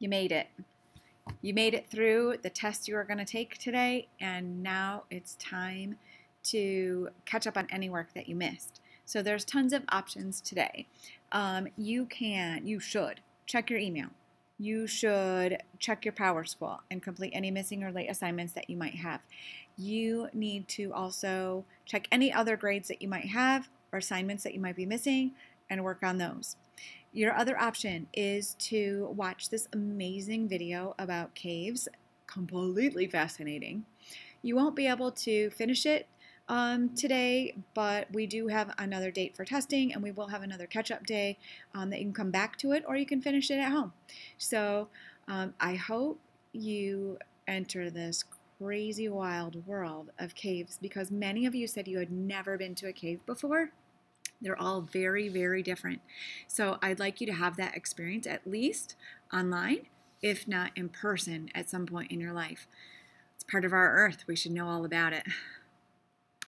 you made it. You made it through the test you are going to take today, and now it's time to catch up on any work that you missed. So there's tons of options today. Um, you can, you should, check your email. You should check your PowerSchool and complete any missing or late assignments that you might have. You need to also check any other grades that you might have or assignments that you might be missing and work on those. Your other option is to watch this amazing video about caves, completely fascinating. You won't be able to finish it um, today, but we do have another date for testing and we will have another catch up day um, that you can come back to it or you can finish it at home. So um, I hope you enter this crazy wild world of caves because many of you said you had never been to a cave before. They're all very, very different. So I'd like you to have that experience at least online, if not in person at some point in your life. It's part of our earth. We should know all about it.